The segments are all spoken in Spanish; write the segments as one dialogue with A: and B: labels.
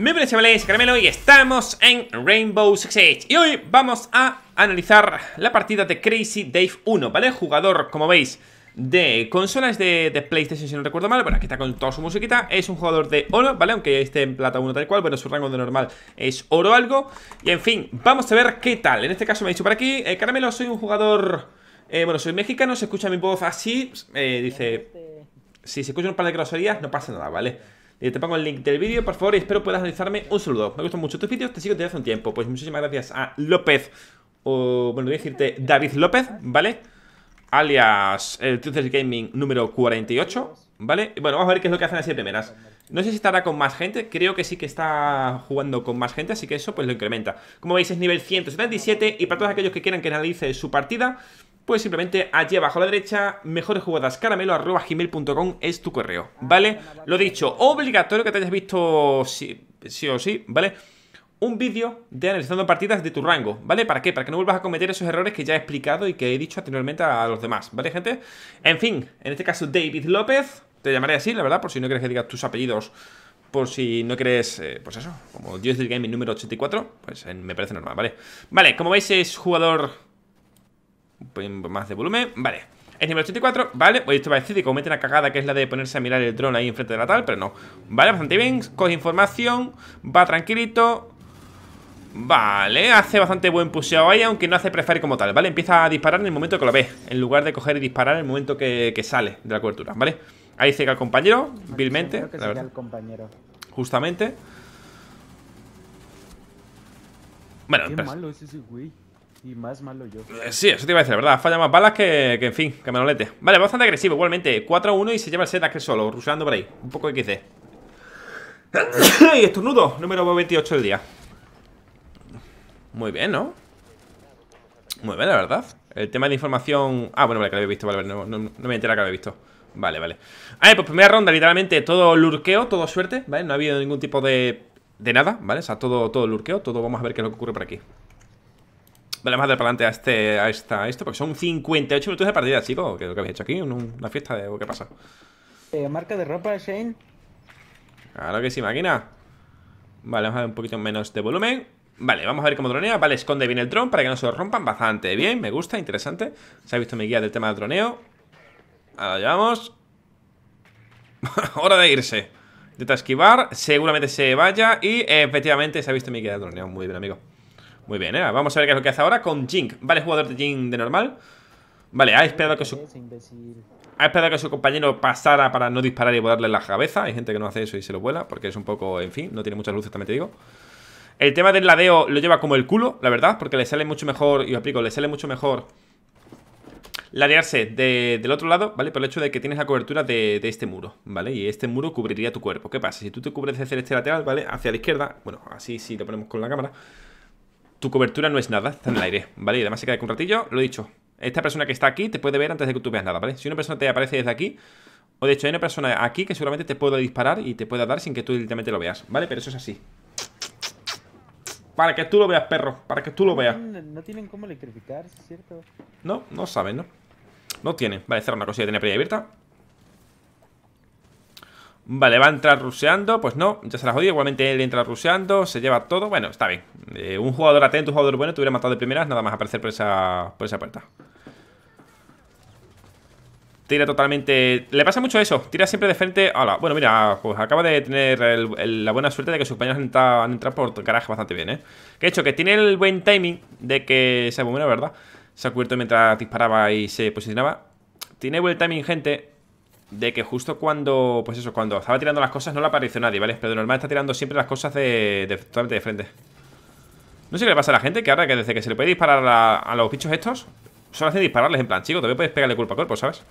A: Muy buenas chavales, Caramelo y estamos en Rainbow Six Siege Y hoy vamos a analizar la partida de Crazy Dave 1, ¿vale? Jugador, como veis, de consolas de, PlayStation, si no recuerdo mal Bueno, aquí está con toda su musiquita Es un jugador de oro, ¿vale? Aunque esté en plata 1 tal cual Bueno, su rango de normal es oro algo Y en fin, vamos a ver qué tal En este caso me ha dicho por aquí eh, Caramelo, soy un jugador... Eh, bueno, soy mexicano, se escucha mi voz así eh, Dice... Este- si se escucha un par de groserías, no pasa nada, ¿vale? Eh, te pongo el link del vídeo, por favor, y espero puedas analizarme un saludo. Me gustan mucho tus vídeos, te sigo desde hace un tiempo. Pues muchísimas gracias a López, o bueno, voy a decirte David López, ¿vale? Alias el Gaming número 48, ¿vale? Bueno, vamos a ver qué es lo que hacen las 7 primeras. No sé si estará con más gente, creo que sí que está jugando con más gente, así que eso pues lo incrementa. Como veis es nivel 177 y para todos aquellos que quieran que analice su partida pues simplemente allí abajo a la derecha, mejores jugadas es tu correo, ¿vale? Lo dicho, obligatorio que te hayas visto sí, o sí, ¿vale? Un vídeo de analizando partidas de tu rango, ¿vale? ¿Para qué? Para que no vuelvas a cometer esos errores que ya he explicado y que he dicho anteriormente a los demás, ¿vale, gente? En fin, en este caso David López, te llamaré así, la verdad, por si no quieres que digas tus apellidos por si no quieres eh, pues eso, como Dios del Gaming número 84, pues eh, me parece normal, ¿vale? Vale, como veis es jugador un poquito más de volumen, vale Es nivel 84, vale, pues esto va a decir que comete una cagada Que es la de ponerse a mirar el dron ahí enfrente de la tal Pero no, vale, bastante bien Coge información, va tranquilito Vale, hace bastante buen puseo ahí, aunque no hace prefire como tal, ¿vale? Empieza a disparar en el momento que lo ve, en lugar de coger y disparar en el momento que, sale de la cobertura, ¿vale? Ahí llega el compañero, vilmente. Justamente. Bueno, Qué y más malo yo. Eh, sí, eso te iba a decir, la ¿verdad? Falla más balas que, en fin, que manolete. Vale, bastante agresivo igualmente. 4-1 y se lleva el set que solo, rusando por ahí. Un poco de XD. y estornudo, número 28 del día. Muy bien, ¿no? Muy bien, la verdad. El tema de información... Ah, bueno, vale, que lo había visto, vale, no, me enteré que lo había visto. Vale, vale. ver, pues primera ronda, literalmente, todo lurqueo, todo suerte, ¿vale? No ha habido ningún tipo de... De nada, ¿vale? O sea, todo, todo lurqueo, todo vamos a ver qué es lo que ocurre por aquí. Vale, vamos a dar para adelante a, este, a, esta, esto, porque son 58 minutos de partida, chicos. Que lo que habéis hecho aquí, una fiesta de qué pasa. Eh, ¿Marca de ropa, Shane? Claro que sí, máquina. Vale, vamos a dar un poquito menos de volumen. Vale, vamos a ver cómo dronea. Vale, esconde bien el dron para que no se lo rompan. Bastante bien, me gusta, interesante. Se ha visto mi guía del tema del droneo. Ahora llevamos. Hora de irse. Intenta esquivar, seguramente se vaya y efectivamente se ha visto mi guía del droneo. Muy bien, amigo. Muy bien, Vamos a ver qué es lo que hace ahora con Jink. Vale, jugador de Jink de normal. Vale, ha esperado que su... Ha esperado que su compañero pasara para no disparar y volarle la cabeza. Hay gente que no hace eso y se lo vuela, porque es un poco, en fin, no tiene muchas luces, también te digo. El tema del ladeo lo lleva como el culo, la verdad, porque le sale mucho mejor, y os aplico, le sale mucho mejor ladearse del otro lado, ¿vale? Por el hecho de que tienes la cobertura de, este muro, ¿vale? Y este muro cubriría tu cuerpo. ¿Qué pasa? Si tú te cubres desde este lateral, ¿vale? Hacia la izquierda, bueno, así sí lo ponemos con la cámara, tu cobertura no es nada, está en el aire, ¿vale? Y además se queda con un ratillo, lo he dicho. Esta persona que está aquí te puede ver antes de que tú veas nada, ¿vale? Si una persona te aparece desde aquí, o de hecho hay una persona aquí que seguramente te pueda disparar y te pueda dar sin que tú directamente lo veas, ¿vale? Pero eso es así. Para que tú lo veas, perro, para que tú lo veas. No tienen cómo electrificar, ¿cierto? No, no saben, ¿no? No tienen. Vale, cerrar una cosilla que tenía previa abierta. Vale, va a entrar ruseando, pues no, ya se la jodido, igualmente él entra ruseando, se lleva todo, bueno, está bien. Eh, un jugador atento, un jugador bueno, te hubiera matado de primeras, nada más aparecer por esa, por esa puerta. Tira totalmente... Le pasa mucho eso, tira siempre de frente... Hola, bueno, mira, pues acaba de tener la buena suerte de que sus compañeros han entrado, por garaje bastante bien, ¿eh? Que he hecho, que tiene el buen timing de que se ¿verdad? Se ha cubierto mientras disparaba y se posicionaba. Tiene buen timing, gente, de que justo cuando, pues eso, cuando estaba tirando las cosas no le apareció nadie, ¿vale? Pero normal está tirando siempre las cosas de, totalmente de frente. No sé qué le pasa a la gente que ahora que desde que se le puede disparar a, los bichos estos, solo hace dispararles en plan, chico, todavía puedes pegarle culpa a cuerpo, ¿sabes?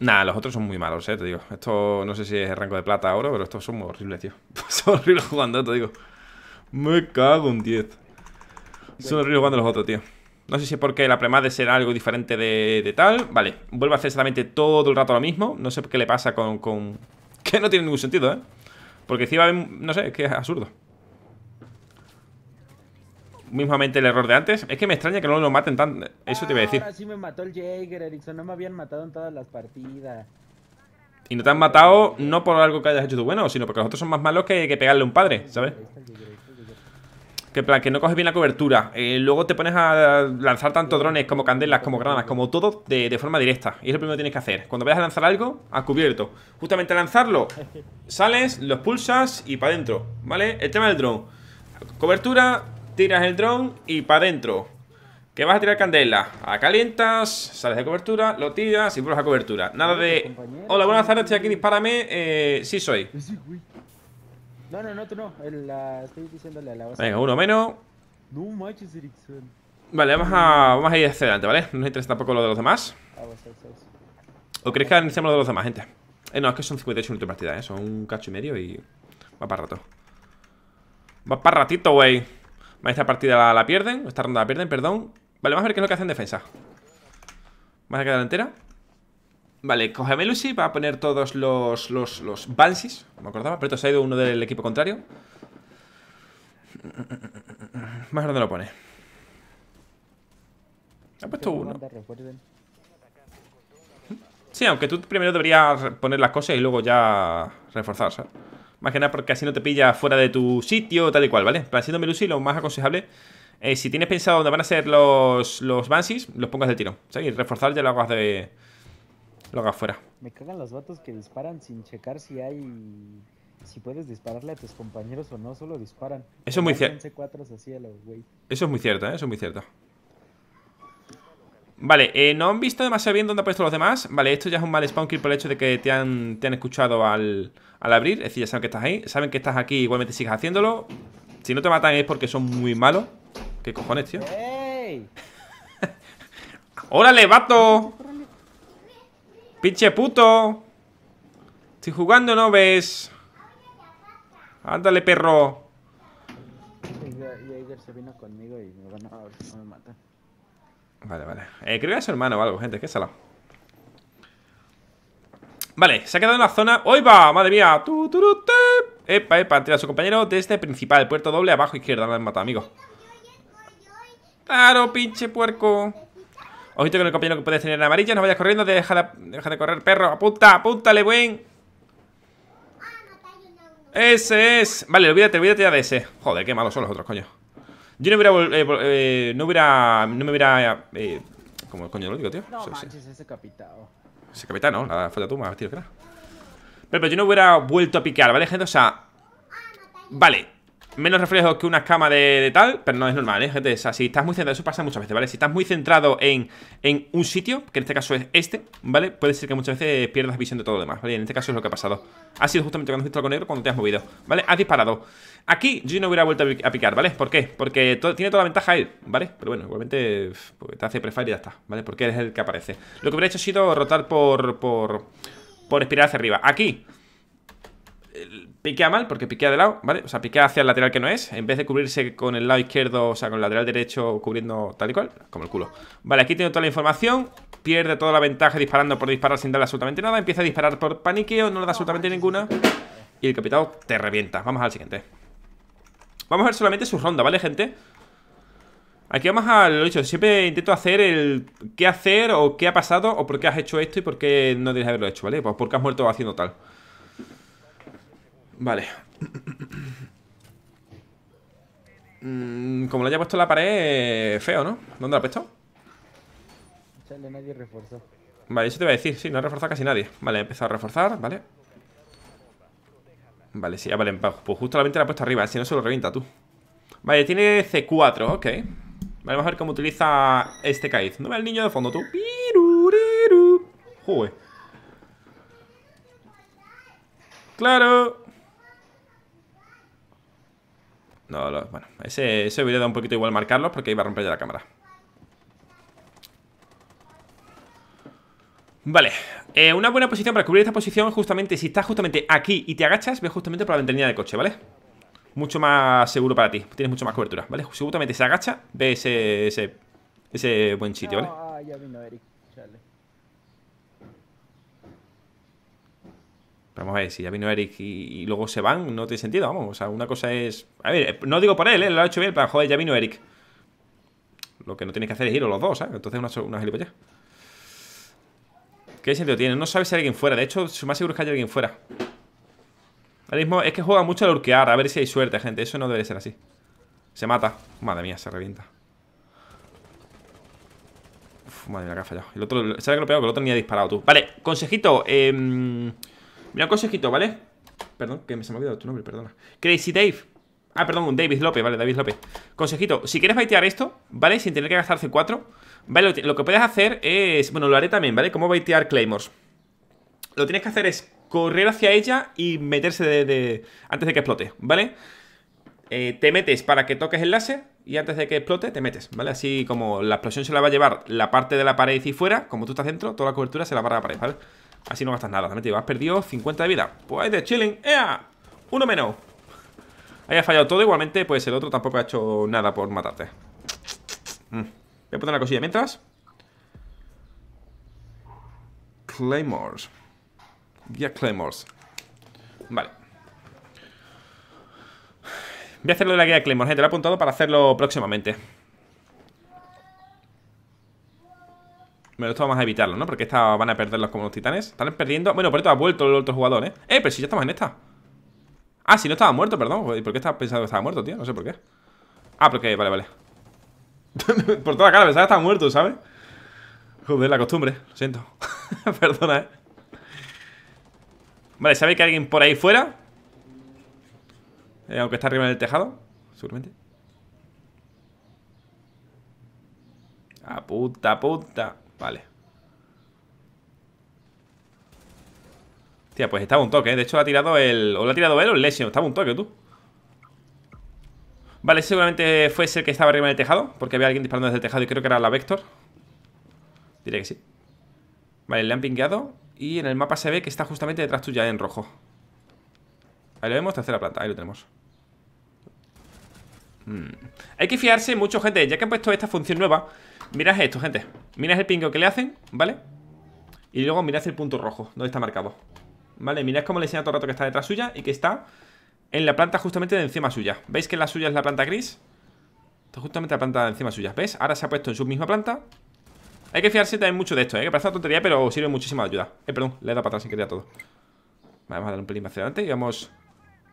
A: Nah, los otros son muy malos, eh, te digo. Esto no sé si es rango de plata oro, pero estos son muy horribles, tío. son horribles jugando, te digo. Me cago en 10. Son horribles jugando los otros, tío. No sé si es porque la premade será algo diferente de, tal. Vale, vuelve a hacer exactamente todo el rato lo mismo. No sé qué le pasa con... Que no tiene ningún sentido, ¿eh? Porque encima, no sé, es que es absurdo mismamente el error de antes. Es que me extraña que no lo maten tan. Eso te iba a decir. Ahora me mató el Jaeger, Erickson. No me habían matado en todas las partidas. Y no te han matado no por algo que hayas hecho tú bueno, sino porque los otros son más malos que, que pegarle a un padre, ¿sabes? Que plan, que no coges bien la cobertura. Eh, luego te pones a lanzar tanto drones como candelas, como granadas, como todo de, forma directa. Y es lo primero que tienes que hacer. Cuando vayas a lanzar algo, a cubierto. Justamente lanzarlo, sales, los pulsas y para adentro. ¿Vale? El tema del drone. Cobertura, tiras el drone y para adentro. Que vas a tirar candela. A calientas, sales de cobertura, lo tiras y vuelves a cobertura. Nada de. Hola, buenas tardes, estoy aquí, dispárame. Eh, sí soy. No, no, no, tú no. la, estoy diciéndole a la base. Venga, uno menos. No manches, Erickson.
B: Vale, vamos a,
A: vamos a ir hacia adelante, ¿vale? No nos interesa tampoco lo de los demás. Ah, ¿O crees que analicemos lo de los demás, gente? Eh, no, es que son 58 minutos de partida, ¿eh? Son un cacho y medio y... Va para rato. Va para ratito, güey. esta partida la, pierden. Esta ronda la pierden, perdón. Vale, vamos a ver qué es lo que hacen defensa. Vamos a quedar entera. Vale, coge a Melusi, va a poner todos los, los, los Banshees, me acordaba, pero se ha ido uno del equipo contrario. Más grande lo pone. Ha puesto uno. Sí, aunque tú primero deberías poner las cosas y luego ya reforzar, ¿sabes? Más que nada porque así no te pilla fuera de tu sitio, tal y cual, ¿vale? Para haciendo Melusi lo más aconsejable eh, si tienes pensado dónde van a ser los, los los pongas de tiro. ¿Sabes? reforzar ya lo hagas de lo haga afuera. Me cagan los vatos que disparan sin checar si hay. Si puedes dispararle a tus compañeros o no, solo disparan. Eso es muy cierto. Eso es muy cierto, ¿eh? Eso es muy cierto. Vale, eh, no han visto demasiado bien dónde han puesto los demás. Vale, esto ya es un mal spawn kill por el hecho de que te han, te han escuchado al, al abrir. Es decir, ya saben que estás ahí. Saben que estás aquí, igualmente sigas haciéndolo. Si no te matan es porque son muy malos. ¿Qué cojones, tío? ¡Ey! ¡Órale, vato! ¡Pinche puto! Estoy jugando, ¿no ves? Ándale, perro. Vale, vale. Eh, creo que su hermano o algo, gente. Qué sala Vale, se ha quedado en la zona. ¡Hoy va! ¡Madre mía! ¡Tuturute! Epa, epa, tira a su compañero desde este principal. Puerto doble abajo izquierda. lo han matado, amigo. Claro, pinche puerco. Ojito con el compañero que puede tener en amarilla. No vayas corriendo, deja de, correr, perro. Apunta, apúntale, buen. Ese es. Vale, olvídate, olvídate ya de ese. Joder, qué malos son los otros, coño. Yo no hubiera. Eh, eh, no hubiera. No me hubiera. Eh, ¿Cómo coño lo digo, tío? No manches, ese capitado. Ese capitano, la falta tú, tío, que era. Pero, pero yo no hubiera vuelto a picar, ¿vale, gente? O sea. Vale, menos reflejos que una escama de, tal, pero no es normal, ¿eh, gente? O sea, si estás muy centrado, eso pasa muchas veces, ¿vale? Si estás muy centrado en, un sitio, que en este caso es este, ¿vale? Puede ser que muchas veces pierdas visión de todo lo demás, ¿vale? En este caso es lo que ha pasado. Ha sido justamente cuando has visto algo negro cuando te has movido, ¿vale? Has disparado. Aquí yo no hubiera vuelto a picar, ¿vale? ¿Por qué? Porque tiene toda la ventaja él, ¿vale? Pero bueno, igualmente pues te hace prefire y ya está, ¿vale? Porque eres el que aparece. Lo que hubiera hecho ha sido rotar por, por, por espiral hacia arriba. Aquí... Piquea mal porque piquea de lado, ¿vale? O sea, piquea hacia el lateral que no es En vez de cubrirse con el lado izquierdo, o sea, con el lateral derecho Cubriendo tal y cual, como el culo Vale, aquí tengo toda la información Pierde toda la ventaja disparando por disparar sin darle absolutamente nada Empieza a disparar por paniqueo, no le da absolutamente ninguna Y el capitado te revienta Vamos al siguiente Vamos a ver solamente su ronda, ¿vale, gente? Aquí vamos a lo dicho, siempre intento hacer el qué hacer o qué ha pasado o por qué has hecho esto y por qué no debes haberlo hecho, ¿vale? Pues porque has muerto haciendo tal Vale. Mm, como lo haya puesto en la pared, eh, feo, ¿no? ¿Dónde lo ha puesto? Vale, eso te voy a decir, sí, no ha reforzado casi nadie. Vale, empezado a reforzar, vale. Vale, sí, ya vale, pues justamente la ha puesto arriba, si no se lo revienta tú. Vale, tiene C4, ok. Vale, vamos a ver cómo utiliza este Kaiz. No ve al niño de fondo, tú. Jue Claro. No, bueno, ese, ese hubiera dado un poquito igual marcarlo porque iba a romper ya la cámara. Vale, eh, una buena posición para cubrir esta posición justamente si estás justamente aquí y te agachas, ve justamente por la ventanilla del coche, ¿vale? Mucho más seguro para ti, tienes mucho más cobertura, ¿vale? Si justamente se agacha, ve ese, ese, buen sitio, ¿vale? Ah, ya vino Eric, Chale. Vamos a ver, si ya vino Eric y, luego se van, no tiene sentido, vamos. O sea, una cosa es. A ver, eh, no digo por él, ¿eh? lo ha hecho bien, pero joder, ya vino Eric. Lo que no tiene que hacer es ir los dos, ¿eh? Entonces una, una gilipollas. ¿Qué sentido tiene? No sabe si hay alguien fuera. De hecho, más seguro es que haya alguien fuera. Ahora mismo es que juega mucho al urquear, a ver si hay suerte, gente. Eso no debe ser así. Se mata. Madre mía, se revienta. madre mía, que ha fallado. El otro, ¿sabes qué lo peor? Que el otro ni ha disparado tú. Vale, consejito. Eh. Mira un consejito, ¿vale? Perdón, que me se me ha olvidado tu nombre, perdona Crazy Dave Ah, perdón, David López, vale, David López Consejito, si quieres baitear esto, ¿vale? Sin tener que gastar C4 Vale, lo, que puedes hacer es... Bueno, lo haré también, ¿vale? Cómo baitear Claymores Lo tienes que hacer es correr hacia ella y meterse de, antes de que explote, ¿vale? Eh, te metes para que toques el láser y antes de que explote te metes, ¿vale? Así como la explosión se la va a llevar la parte de la pared y fuera, como tú estás dentro, toda la cobertura se la va a la pared, ¿vale? Así no gastas nada, también te has perdido 50 de vida Pues de chilling, ¡ea! Uno menos Ahí ha fallado todo, igualmente pues el otro tampoco ha hecho nada por matarte mm. Voy a poner una cosilla mientras Claymores Guía Claymores Vale Voy a hacerlo de la guía Claymores. gente. Eh, lo he apuntado para hacerlo próximamente. me esto vamos a evitarlo, ¿no? Porque esta van a perderlos como los titanes. Están perdiendo. Bueno, por esto ha vuelto el otro jugador, ¿eh? Eh, pero si ya estamos en esta. Ah, si no estaba muerto, perdón. ¿Por qué estaba pensando que estaba muerto, tío? No sé por qué. Ah, porque vale, vale. por toda la cara, pensaba que estaba muerto, ¿sabes? Joder, la costumbre. Lo siento. Perdona, ¿eh? Vale, ¿sabe que hay alguien por ahí fuera? Eh, aunque está arriba en el tejado, seguramente. A ah, puta, puta. Vale. Tía, pues estaba un toque, ¿eh? De hecho, lo ha tirado el... O lo ha tirado él o el Lesion. Estaba un toque, tú. Vale, seguramente fue ese que estaba arriba en el tejado. Porque había alguien disparando desde el tejado y creo que era la Vector. Diré que sí. Vale, le han pingueado. Y en el mapa se ve que está justamente detrás tuya en rojo. Ahí lo vemos, tercera planta. Ahí lo tenemos. Hmm. Hay que fiarse mucho, gente. Ya que han puesto esta función nueva Mirad esto, gente Mirad el pingo que le hacen, ¿vale? Y luego mirad el punto rojo, donde está marcado ¿Vale? Mirad cómo le enseña todo el rato que está detrás suya Y que está en la planta justamente de encima suya ¿Veis que la suya es la planta gris? Está justamente la planta de encima suya, ¿ves? Ahora se ha puesto en su misma planta Hay que fiarse también mucho de esto, ¿eh? Que parece una tontería, pero sirve muchísima ayuda Eh, perdón, le he dado para atrás sin quería todo Vamos a dar un pelín más adelante y vamos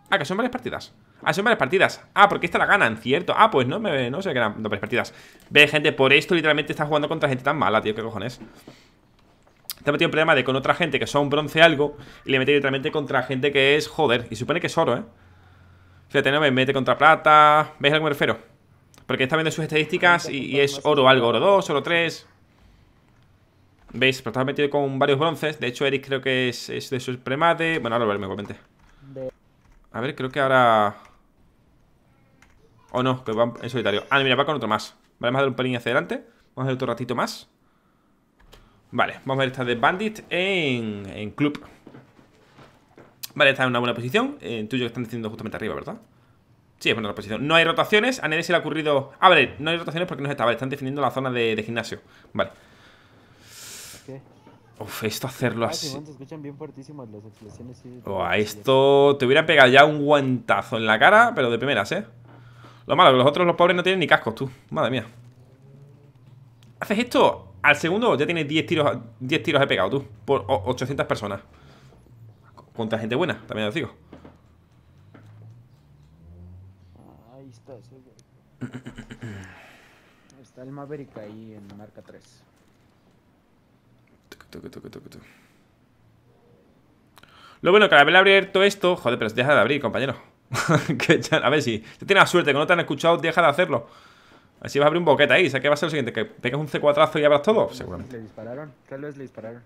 A: Ah, que son varias partidas Ah, son varias partidas Ah, porque esta la ganan, cierto Ah, pues no, no sé qué. eran varias partidas Ve, gente, por esto literalmente está jugando contra gente tan mala, tío ¿Qué cojones? Está metido en problema de con otra gente que son bronce algo Y le mete literalmente contra gente que es, joder Y supone que es oro, ¿eh? Fíjate, no me mete contra plata ¿Veis a lo me Porque está viendo sus estadísticas y, es oro algo Oro 2, oro 3 ¿Veis? Pero está metido con varios bronces De hecho, Eric creo que es, es de su premate Bueno, ahora lo veremos igualmente a ver, creo que ahora... O oh, no, que va en solitario Ah, mira, va con otro más Vale, vamos a dar un pelín hacia adelante Vamos a hacer otro ratito más Vale, vamos a ver esta de Bandit en, en club Vale, está en una buena posición En eh, tuyo que están diciendo justamente arriba, ¿verdad? Sí, es buena posición No hay rotaciones, a nadie se le ha ocurrido... Ah, vale, no hay rotaciones porque no está Vale, están definiendo la zona de, gimnasio Vale Uf, esto hacerlo ah, así. a esto te hubiera pegado ya un guantazo en la cara, pero de primeras, ¿eh? Lo malo, que los otros, los pobres, no tienen ni cascos, tú. Madre mía. Haces esto, al segundo ya tienes 10 tiros, 10 tiros he pegado, tú. Por 800 personas. Contra gente buena, también os digo. Ahí está, Está el Maverick ahí en marca 3. Lo bueno que al haber abierto esto. Joder, pero deja de abrir, compañero. a ver, si te tienes la suerte que no te han escuchado, deja de hacerlo. Así vas a abrir un boquete ahí. ¿Sabes qué va a ser lo siguiente? ¿Que pegas un c 4 y abras todo? Seguramente. Le dispararon. Tal vez le dispararon.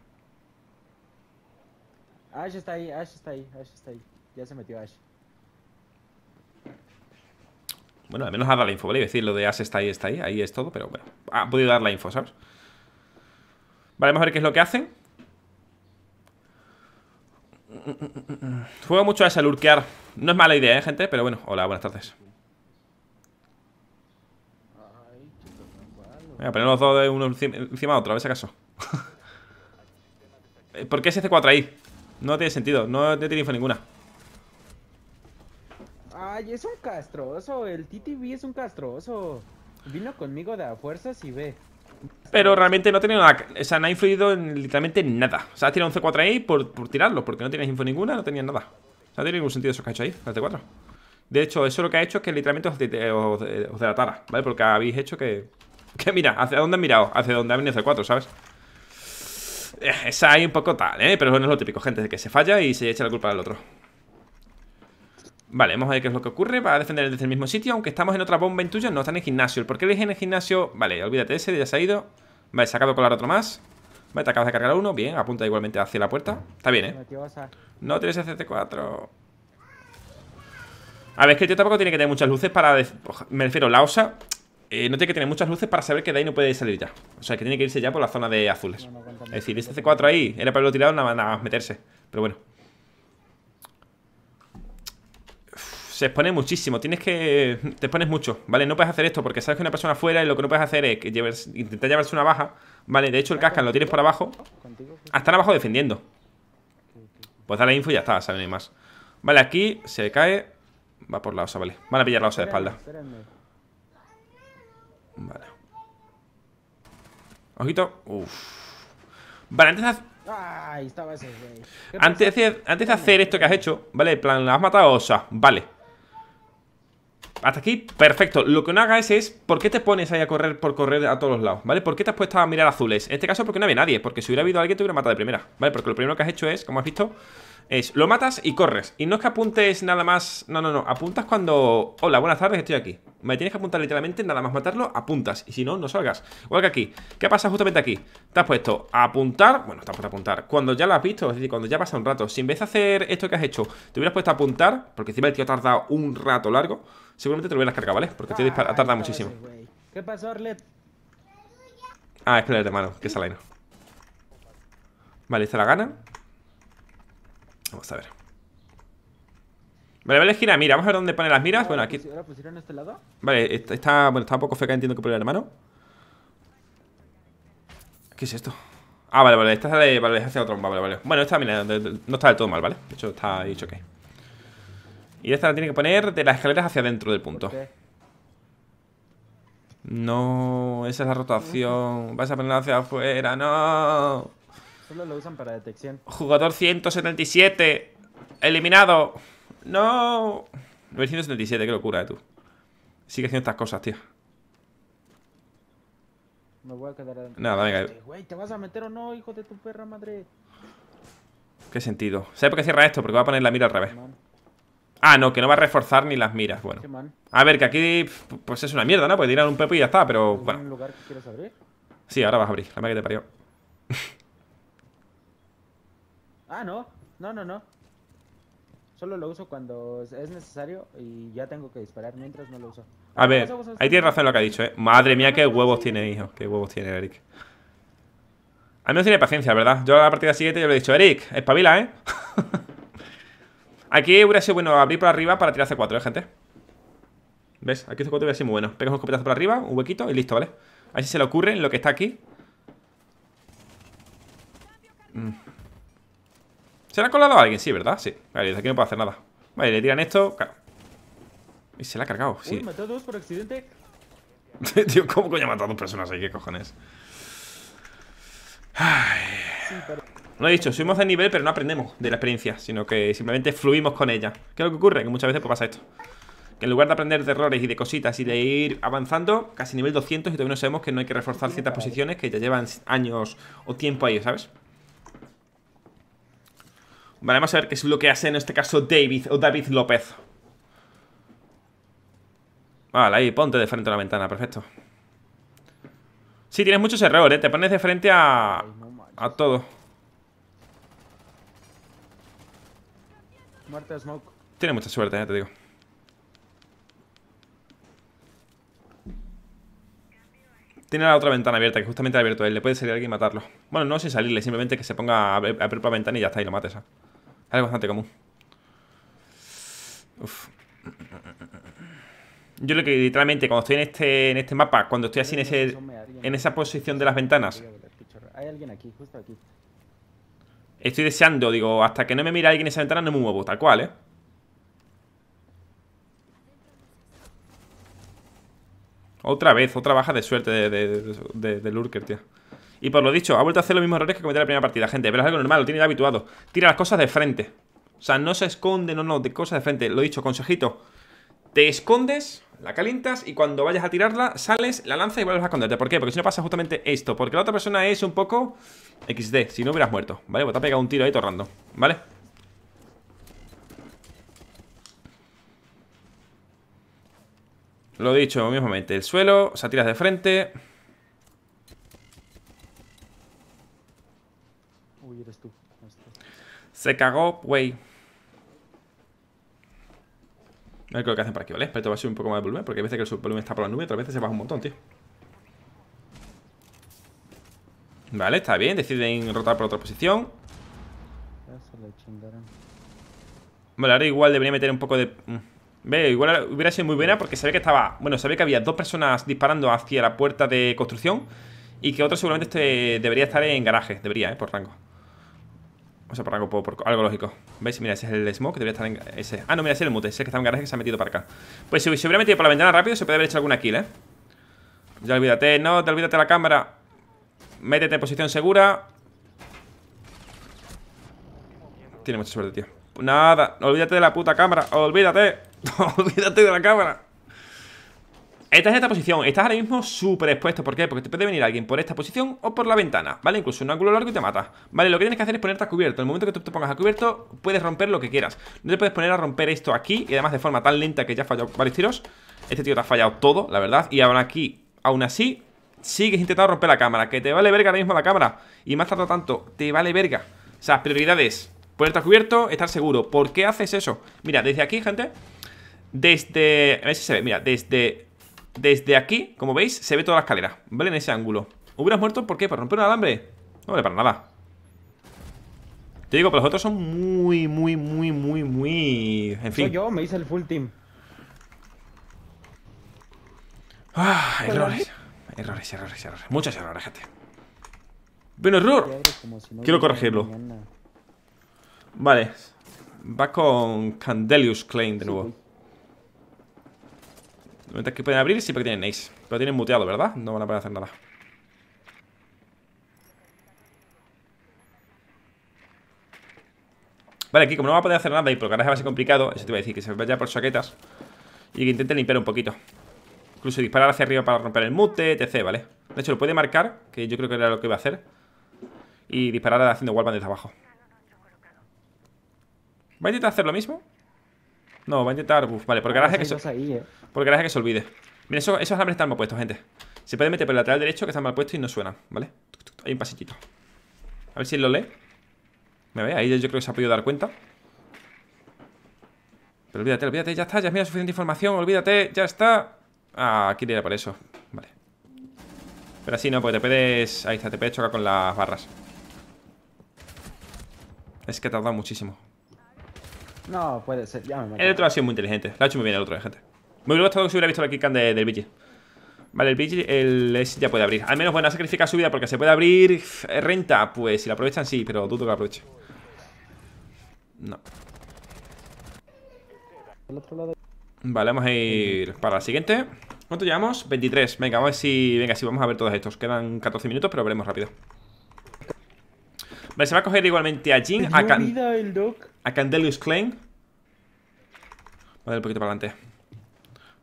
A: Ash está ahí, Ash está ahí, Ash está ahí. Ya se metió Ash. Bueno, al menos ha dado la info, ¿vale? Y decir lo de Ash está ahí, está ahí, ahí es todo, pero bueno. Ha podido dar la info, ¿sabes? Vale, vamos a ver qué es lo que hacen. Juego mucho a ese No es mala idea, ¿eh, gente? Pero bueno, hola, buenas tardes. Venga, a los dos de uno encima de otro, a ver si acaso. Eh, ¿Por qué es este C4 ahí? No tiene sentido, no, tiene info ninguna. Ay, es un castroso. El TTV es un castroso. Vino conmigo de a fuerzas y ve. Pero realmente no ha tenido nada. O sea, ha influido en literalmente nada. O sea, has tirado un C4 ahí por, tirarlo, porque no tenías info ninguna, no tenías nada. O sea, no tiene ningún sentido eso que ahí, el C4. De hecho, eso lo que ha hecho es que literalmente eh, os, delatara, ¿vale? Porque habéis hecho que. Que mira, ¿hacia dónde han mirado? Hacia dónde ha venido el C4, ¿sabes? Eh, esa hay un poco tal, ¿eh? Pero no es lo típico, gente, de que se falla y se echa la culpa al otro. Vale, vamos a ver qué es lo que ocurre. Va a defender desde el mismo sitio, aunque estamos en otra bomba en tuyo. No, está en el gimnasio. por qué elige en el gimnasio? Vale, olvídate ese, ya se ha ido. Vale, se acaba de colar otro más. Vale, te acabas de cargar uno. Bien, apunta igualmente hacia la puerta. Está bien, ¿eh? No tienes el 4 A ver, es que el tío tampoco tiene que tener muchas luces para... Me refiero, la osa... Eh, no tiene que tener muchas luces para saber que de ahí no puede salir ya. O sea, que tiene que irse ya por la zona de azules. es decir, ese C4 ahí era para lo tirado nada más meterse. Pero bueno. se expone muchísimo. Tienes que. Te expones mucho, ¿vale? No puedes hacer esto porque sabes que una persona afuera y lo que no puedes hacer es que intentar llevarse una baja, ¿vale? De hecho, el cascan lo tienes por abajo. Hasta abajo defendiendo. Pues da la info y ya está, sale ni más. Vale, aquí se cae. Va por la osa, vale. Van a pillar la osa de espalda. Vale. Ojito. Uff. Vale, antes de hacer. antes, antes de hacer esto que has hecho, ¿vale? En plan, has matado a Osa, vale. Hasta aquí, perfecto. Lo que no hagas es, ¿por qué te pones ahí a correr por correr a todos los lados? ¿Vale? ¿Por qué te has puesto a mirar azules? En este caso porque no había nadie, porque si hubiera habido alguien te hubiera matado de primera, ¿vale? Porque lo primero que has hecho es, como has visto, es, lo matas y corres. Y no es que apuntes nada más... No, no, no. Apuntas cuando... Hola, buenas tardes, estoy aquí. Me tienes que apuntar literalmente, nada más matarlo, apuntas. Y si no, no salgas. Igual que aquí. ¿Qué pasa justamente aquí? Te has puesto a apuntar... Bueno, te has puesto a apuntar. Cuando ya lo has visto, es decir, cuando ya pasa un rato. Si en vez de hacer esto que has hecho, te hubieras puesto a apuntar... Porque encima el tío ha tardado un rato largo. Seguramente te lo hubieras cargado, ¿vale? Porque te ha tardado muchísimo. ¿Qué pasó, Orlet? Ah, espera, hermano, que es Vale, esta la gana. Vamos a ver. Vale, vale, esquina, mira. Vamos a ver dónde pone las miras. Ah, bueno, aquí. ¿Ahora pusieron este lado? Vale, está, bueno, está un poco feca, entiendo que por el hermano. ¿Qué es esto? Ah, vale, vale, esta sale, vale, es hacia otro vale, vale. Bueno, esta, mira, no está del todo mal, ¿vale? De hecho, está dicho que. Y esta la tiene que poner de las escaleras hacia adentro del punto. No, esa es la rotación. Vas a ponerla hacia afuera, no. Solo lo usan para detección. Jugador 177. Eliminado. No. 977, qué locura, eh, tú. Sigue haciendo estas cosas, tío. Me voy a quedar adentro. Nada, venga. Eh. Güey, ¿te vas a meter o no, hijo de tu perra madre? ¿Qué sentido? ¿Sabes por qué cierra esto? Porque va a poner la mira al revés. Ah, no, que no va a reforzar ni las miras, bueno. a ver, que aquí pues es una mierda, ¿no? Porque tirar un pepo y ya está, pero bueno. ¿Un lugar que quieres abrir? Sí, ahora vas a abrir, la madre que te parió. Ah, no. No, no, no. Solo lo uso cuando es necesario y ya tengo que disparar. Mientras no lo uso.
B: A ver, ahí tiene razón lo que ha dicho,
A: ¿eh? Madre mía, qué huevos tiene, hijo. Qué huevos tiene, Eric. A mí no tiene paciencia, ¿verdad? Yo a la partida siguiente ya le he dicho, Eric, espabila, ¿eh? Aquí hubiera sido bueno abrir por arriba para tirar C4, ¿eh, gente? ¿Ves? Aquí C4 hubiera sido muy bueno. Pegamos un escopetazo por arriba, un huequito y listo, ¿vale? A ver si se le ocurre lo que está aquí. Mm. ¿Se la ha colado alguien? Sí, ¿verdad? Sí. Vale, desde aquí no puedo hacer nada. Vale, le tiran esto. Y se la ha cargado, sí. dos por accidente. Tío, ¿cómo coño ha matado dos personas ahí? ¿Qué cojones? Lo he dicho, subimos de nivel, pero no aprendemos de la experiencia, sino que simplemente fluimos con ella. ¿Qué es lo que ocurre? Que muchas veces pues, pasa esto. Que en lugar de aprender de errores y de cositas y de ir avanzando, casi nivel 200 y todavía no sabemos que no hay que reforzar ciertas posiciones que ya llevan años o tiempo ahí, ¿sabes? Vale, vamos a ver qué es lo que hace en este caso David o David López Vale, ahí ponte de frente a la ventana, perfecto Sí, tienes muchos errores, te pones de frente a... a todo Muerte, Smoke Tiene mucha suerte, ya eh, te digo Tiene la otra ventana abierta, que justamente ha abierto él. Le puede salir alguien y matarlo. Bueno, no sé salirle, simplemente que se ponga a abrir la ventana y ya está, y lo mates. ¿a? Algo bastante común. Yo lo que literalmente cuando estoy en este en este mapa, cuando estoy así en ese en esa posición de las ventanas, hay alguien aquí, justo aquí. Estoy deseando, digo, hasta que no me mira alguien en esa ventana no me muevo, tal cual, ¿eh? Otra vez, otra baja de suerte de, de, de Lurker, tío. Y por lo dicho, ha vuelto a hacer los mismos errores que cometió la primera partida, gente. Pero es algo normal, lo tiene habituado. Tira las cosas de frente. O sea, no se esconde, no, no, de cosas de frente. Lo dicho, consejito. Te escondes, la calientas y cuando vayas a tirarla, sales, la lanzas y vuelves a esconderte. ¿Por qué? Porque si no pasa justamente esto. Porque la otra persona es un poco XD, si no hubieras muerto. ¿Vale? Pues te ha pegado un tiro ahí torrando. ¿Vale? Lo dicho mismamente, el suelo, o sea, tiras de frente Pues este. Se cagó, güey. A ver que hacen para aquí, ¿vale? Pero te va a subir un poco más de volumen, porque a veces que el volumen está por las nubes, otras veces se baja un montón, tío. Vale, está bien, deciden rotar por otra posición. Vale, ahora igual debería meter un poco de... Mm. Ve, igual hubiera sido muy buena porque sabía que estaba... Bueno, sabía que había dos personas disparando hacia la puerta de construcción y que otro seguramente este debería estar en garaje, debería, ¿eh? Por rango. O sea, por algo, algo lógico. ¿Veis? Mira, ese es el smoke, debería estar en ese. Ah, no, mira, ese es el mute, ese que está en garaje que se ha metido para acá. Pues si se hubiera metido por la ventana rápido, se puede haber hecho alguna kill, ¿eh? Ya olvídate, no, te olvídate la cámara. Métete en posición segura. Tiene mucha suerte, tío. Nada, olvídate de la puta cámara, olvídate. olvídate de la cámara. Estás en esta posición, estás ahora mismo súper expuesto, ¿por qué? Porque te puede venir alguien por esta posición o por la ventana, ¿vale? Incluso un ángulo largo y te mata Vale, lo que tienes que hacer es ponerte a cubierto, en el momento que tú te pongas a cubierto puedes romper lo que quieras No te puedes poner a romper esto aquí y además de forma tan lenta que ya ha fallado varios tiros Este tío te ha fallado todo, la verdad, y ahora aquí, aún así, sigues intentando romper la cámara Que te vale verga ahora mismo la cámara, y más tarde tanto, te vale verga O sea, prioridades, ponerte a cubierto, estar seguro ¿Por qué haces eso? Mira, desde aquí, gente, desde... a ver si se ve, mira, desde desde aquí, como veis, se ve toda la escalera ¿Vale? En ese ángulo ¿Hubieras muerto por qué? ¿Para romper un alambre? No vale para nada Te digo, pero los otros son muy, muy, muy, muy, muy... En fin yo, me hice el full team Ah, errores Errores, errores, errores Muchos errores, gente Bueno, error Quiero corregirlo Vale Va con Candelius Claim de nuevo Mientras que pueden abrir siempre que tienen Ace. Pero tienen muteado, ¿verdad? No van a poder hacer nada. Vale, aquí como no va a poder hacer nada y por garaje va a ser complicado, eso te iba a decir, que se vaya por chaquetas y que intente limpiar un poquito. Incluso disparar hacia arriba para romper el mute, etc, ¿vale? De hecho, lo puede marcar, que yo creo que era lo que iba a hacer. Y disparar haciendo wallband desde abajo. va a intentar hacer lo mismo. No, va a intentar. Uf, vale, Porque ah, gracia que se, eh. que se olvide. Mira, esos, esos están mal puestos, gente. Se puede meter por el lateral derecho que están mal puestos y no suenan, ¿vale? Hay un pasillito. A ver si lo lee. Me ve, ahí yo creo que se ha podido dar cuenta. Pero olvídate, olvídate, ya está, ya has mirado suficiente información, olvídate, ya está. Ah, quiere ir por eso. Vale. Pero así no, porque te puedes. Ahí está, te puedes chocar con las barras. Es que ha tardado muchísimo. No, puede ser. Ya me el otro ha sido muy inteligente. lo ha hecho muy bien el otro, gente. Me hubiera gustado que se hubiera visto la kick de, del BG Vale, el BG el S ya puede abrir. Al menos, bueno, ha sacrificado su vida porque se puede abrir. Eh, renta, pues si la aprovechan, sí, pero dudo que la aproveche. No. Vale, vamos a ir para la siguiente. ¿Cuánto llevamos? 23. Venga, vamos a ver si. Venga, si vamos a ver todos estos. Quedan 14 minutos, pero veremos rápido. Vale, se va a coger igualmente a Jin, a, a Candelius Klein. Vale, un poquito para adelante.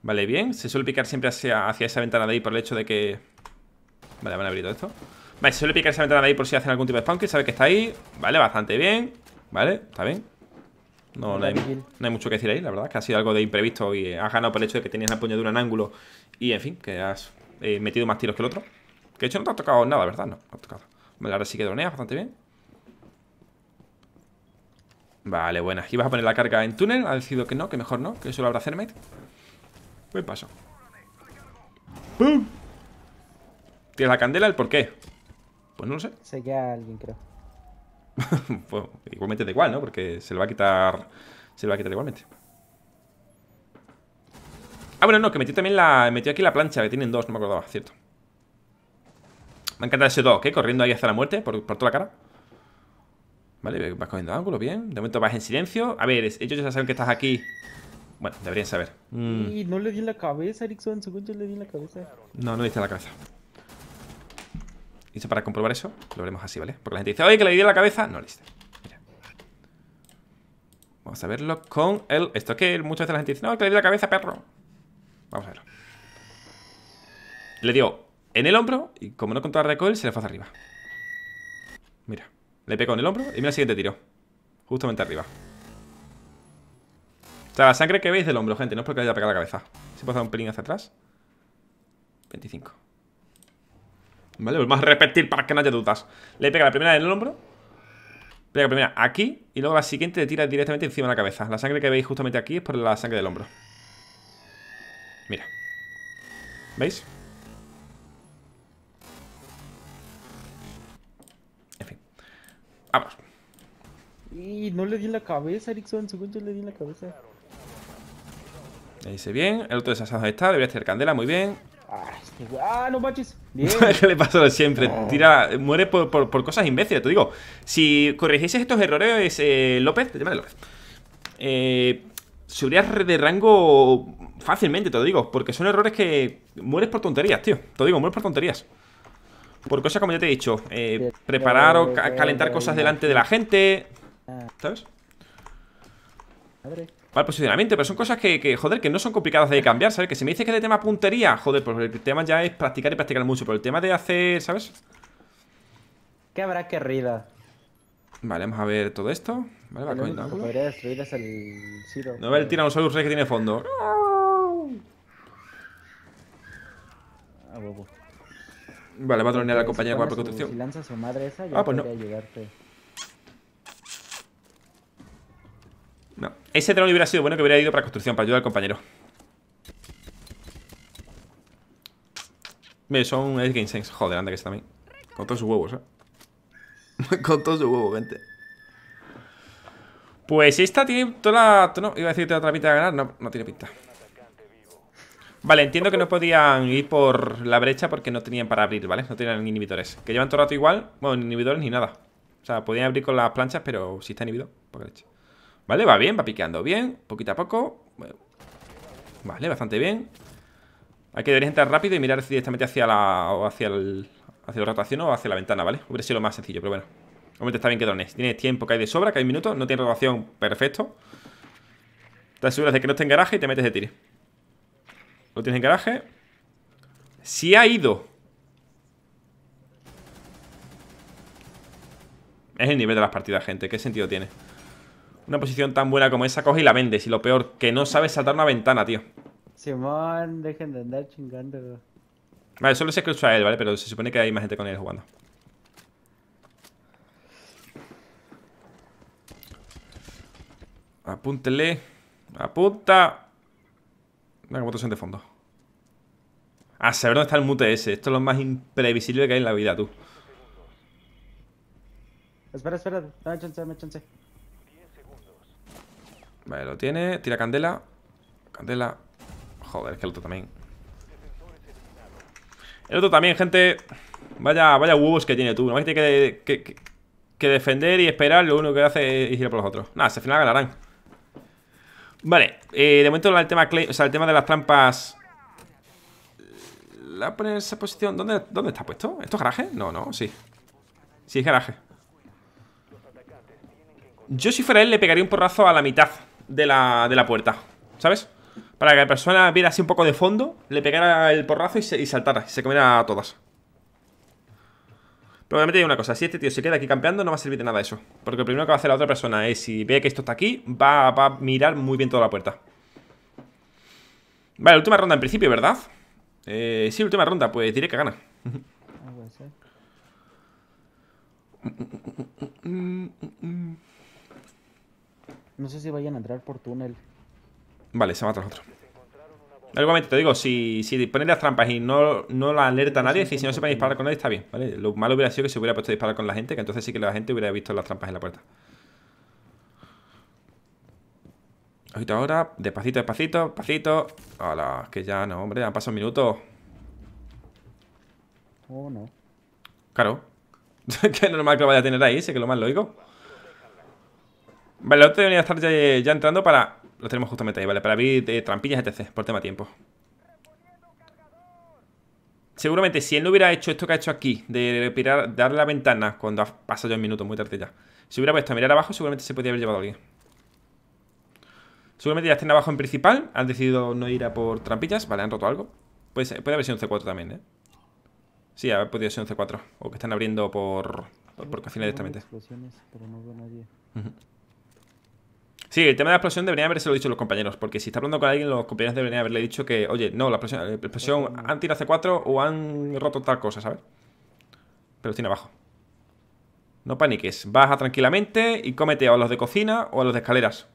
A: Vale, bien. Se suele picar siempre hacia, esa ventana de ahí por el hecho de que... Vale, van a abrir esto. Vale, se suele picar esa ventana de ahí por si hacen algún tipo de spawn, que sabe que está ahí. Vale, bastante bien. Vale, está bien. No, hay, mucho que decir ahí, la verdad, que ha sido algo de imprevisto y has ganado por el hecho de que tenías la puñadura en ángulo y, en fin, que has eh, metido más tiros que el otro. Que de hecho no te ha tocado nada, ¿verdad? No, no ha tocado. Vale, ahora sí que droneas bastante bien. Vale, buena. aquí vas a poner la carga en túnel? Ha decidido que no, que mejor no, que eso lo habrá Cermet. Buen paso. ¡Pum! ¿Tienes la candela? ¿El por qué? Pues no lo sé. Sé que alguien, creo. Pues, igualmente da igual, ¿no? Porque se le va a quitar. Se le va a quitar igualmente. Ah, bueno, no, que metió también la. Metió aquí la plancha, que tienen dos, no me acordaba, cierto. Me encanta ese dos ¿qué? Corriendo ahí hasta la muerte por, por toda la cara. Vale, vas cogiendo ángulo, bien. De momento vas en silencio. A ver, ellos ya saben que estás aquí. Bueno, deberían saber. Mm. Y no le di en la cabeza, Erickson. Según yo le di en la cabeza. No, no le diste en la cabeza. Y para comprobar eso, lo haremos así, ¿vale? Porque la gente dice, oye, que le di en la cabeza. No le diste. Vamos a verlo con el... Esto que muchas veces la gente dice, no, que le di en la cabeza, perro. Vamos a verlo. Le dio en el hombro y como no contó el recoil, se le fue hacia arriba. Le pego en el hombro y mira el siguiente tiro. Justamente arriba. O sea, la sangre que veis del hombro, gente. No es porque le haya pegado la cabeza. Se pasa un pelín hacia atrás. 25. Vale, pues vamos a repetir para que no haya dudas. Le pega la primera en el hombro. Pega la primera aquí. Y luego la siguiente le tira directamente encima de la cabeza. La sangre que veis justamente aquí es por la sangre del hombro. Mira. ¿Veis? Vamos. Y no le di en la cabeza, Erickson. Según le di en la cabeza. Ahí se bien. El otro desasado está. Debería ser candela. Muy bien. Ah, este ah no manches. ¿Qué le pasa siempre? Tira, muere por, por, cosas imbéciles, te digo. Si corrigieses estos errores, eh, López, te López. Eh, subirías de rango fácilmente, te lo digo. Porque son errores que mueres por tonterías, tío. Te lo digo, mueres por tonterías. Por cosas como ya te he dicho, eh, preparar o calentar cosas delante de la gente. Ah. ¿Sabes? Mal posicionamiento, pero son cosas que, joder, que no son complicadas de cambiar, ¿sabes? Que si me dices que es de tema puntería, joder, pues el tema ya es practicar y practicar mucho, pero el tema de hacer, ¿sabes? ¿Qué habrá que rida? Vale, vamos a ver todo esto. Vale, va el No ve el que tiene fondo. A ah, huevo. Vale, va a dronear a la compañía con la construcción. Si lanza su madre esa, ya ah, pues no. llegarte. No. Ese dron hubiera sido bueno que hubiera ido para construcción, para ayudar al compañero. Mira, son Edge Game Sense. Joder, anda que está también. Con todos sus huevos, eh. con todos sus huevos, gente. Pues esta tiene toda la. No, iba a decir toda la pinta de ganar. No, no tiene pinta. Vale, entiendo que no podían ir por la brecha porque no tenían para abrir, ¿vale? No tenían inhibidores. Que llevan todo el rato igual, bueno, inhibidores ni nada. O sea, podían abrir con las planchas, pero si está inhibido, por Vale, va bien, va piqueando bien, poquito a poco. Vale, bastante bien. Hay que orientar rápido y mirar directamente hacia la o hacia el hacia la rotación o hacia la ventana, ¿vale? Hubiera sido lo más sencillo, pero bueno. Obviamente está bien que dones. Tienes tiempo que hay de sobra, que hay minutos, no tiene rotación, perfecto. Estás aseguras de que no esté en garaje y te metes de tiro. Lo tienes en garaje. Si ha ido. Es el nivel de las partidas, gente. ¿Qué sentido tiene? Una posición tan buena como esa coge y la vendes. Y lo peor, que no sabes saltar una ventana, tío. Simón, dejen de andar chingando Vale, solo se escucha a él, ¿vale? Pero se supone que hay más gente con él jugando. Apúntele. Apunta. Venga, votación de fondo. A ah, saber dónde está el mute ese. Esto es lo más imprevisible que hay en la vida, tú. Espera, espera. Dame chance, dame chance. Vale, lo tiene. Tira candela. Candela. Joder, es que el otro también. El otro también, gente. Vaya, vaya huevos que tiene tú. ¿no? que tiene que, que, que defender y esperar. Lo único que hace es ir por los otros. Nada, se al final ganarán. Vale, eh, de momento el tema, el tema de las trampas... La poner en esa posición... ¿Dónde, ¿Dónde está puesto? ¿Esto es garaje? No, no, sí. Sí, es garaje. Yo si fuera él le pegaría un porrazo a la mitad de la, de la puerta, ¿sabes? Para que la persona viera así un poco de fondo, le pegara el porrazo y, y saltara, y se comiera a todas. Pero hay una cosa, si este tío se queda aquí campeando no va a servir de nada eso. Porque lo primero que va a hacer la otra persona es, si ve que esto está aquí, va, a mirar muy bien toda la puerta. Vale, última ronda en principio, ¿verdad? Eh, sí, última ronda, pues diré que gana. No sé si vayan a entrar por túnel. Vale, se va tras otro. Igualmente, te digo, si, si las trampas y no, no la alerta nadie, si no se puede disparar con nadie, está bien, ¿vale? Lo malo hubiera sido que se hubiera puesto a disparar con la gente, que entonces sí que la gente hubiera visto las trampas en la puerta. Ojito ahora, despacito, despacito, despacito. Hola, que ya no, hombre, han pasado minutos. Oh, no. Claro. que normal que lo vaya a tener ahí, sé que lo más lo digo. Vale, el otro debería estar ya entrando para lo tenemos justamente ahí, vale, para abrir de eh, trampillas, etc. Por tema tiempo. Seguramente, si él no hubiera hecho esto que ha hecho aquí, de respirar, dar la ventana cuando ha pasado ya minutos minuto, muy tarde ya. Si hubiera puesto a mirar abajo, seguramente se podría haber llevado a alguien. Seguramente ya estén abajo en principal. Han decidido no ir a por trampillas. Vale, han roto algo. Pues, puede haber sido un C4 también, ¿eh? Sí, ha podido ser un C4. O que están abriendo por, por, cocina directamente. Sí, el tema de la explosión debería haberse lo dicho los compañeros, porque si está hablando con alguien, los compañeros deberían haberle dicho que, oye, no, la explosión, han tirado C4 o han roto tal cosa, ¿sabes? Pero tiene abajo. No paniques, baja tranquilamente y cómete a los de cocina o a los de escaleras.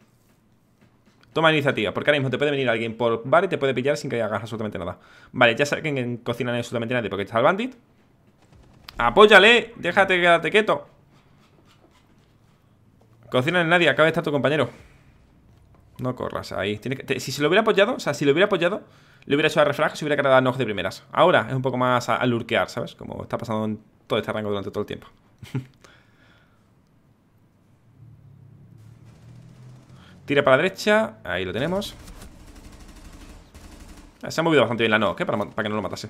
A: Toma iniciativa, porque ahora mismo te puede venir alguien por bar y te puede pillar sin que hagas absolutamente nada. Vale, ya saben que en cocina no hay absolutamente nadie porque está el bandit. Apóyale, déjate quedarte quieto. Cocina en nadie, acaba de estar tu compañero. No corras ahí. si se lo hubiera apoyado, o sea, si lo hubiera apoyado, le hubiera hecho a y se hubiera quedado a knock de primeras. Ahora es un poco más a, ¿sabes? Como está pasando en todo este rango durante todo el tiempo. Tira para la derecha. Ahí lo tenemos. Ah, se ha movido bastante bien la noche ¿eh? Para, que no lo matase.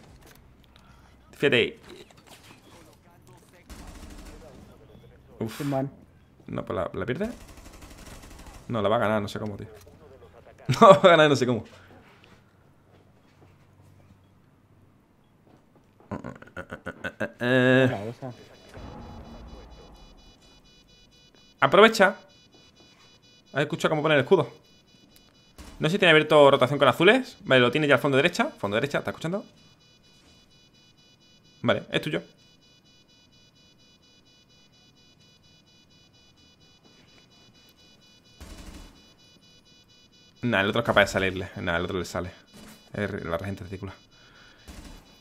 A: Fíjate. Uf. No, pues la, pierde. No, la va a ganar, no sé cómo, tío. No va a ganar, no sé cómo. aprovecha. He escucha cómo pone el escudo. No sé si tiene abierto rotación con azules. Vale, lo tiene ya al fondo derecha. Fondo derecha, ¿está escuchando? Vale, es tuyo. Nada, el otro es capaz de salirle. Nada, el otro le sale. La gente retícula.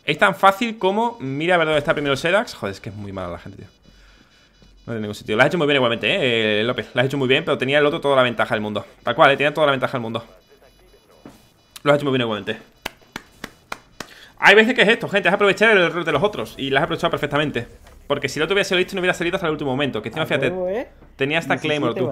A: Es tan fácil como... Mira a ver dónde está primero el Sedax. Joder, es que es muy mala la gente, tío. No tiene ningún sitio. Lo has hecho muy bien igualmente, eh, eh López. Lo has hecho muy bien, pero tenía el otro toda la ventaja del mundo. Tal cual, eh, tenía toda la ventaja del mundo. Lo has hecho muy bien igualmente. Hay veces que es esto, gente. Es aprovechar el error de los otros. Y las has aprovechado perfectamente. Porque si no te hubiese visto, no hubiera salido hasta el último momento. Que encima, fíjate. Eh. Tenía hasta Claymore, tú.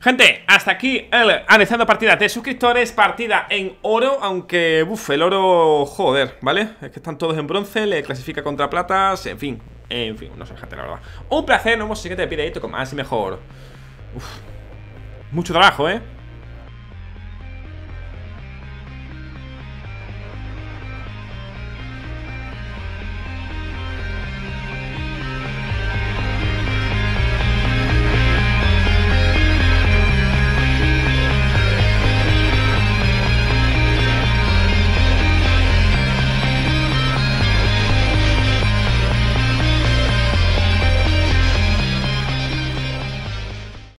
A: Gente, hasta aquí el analizando partida de suscriptores, partida en oro, aunque, uff, el oro, joder, ¿vale? Es que están todos en bronce, le clasifica contra platas, en fin, en fin, no sé, gente, la verdad. Un placer, nos vemos en el siguiente como, con más y mejor. mucho trabajo, ¿eh?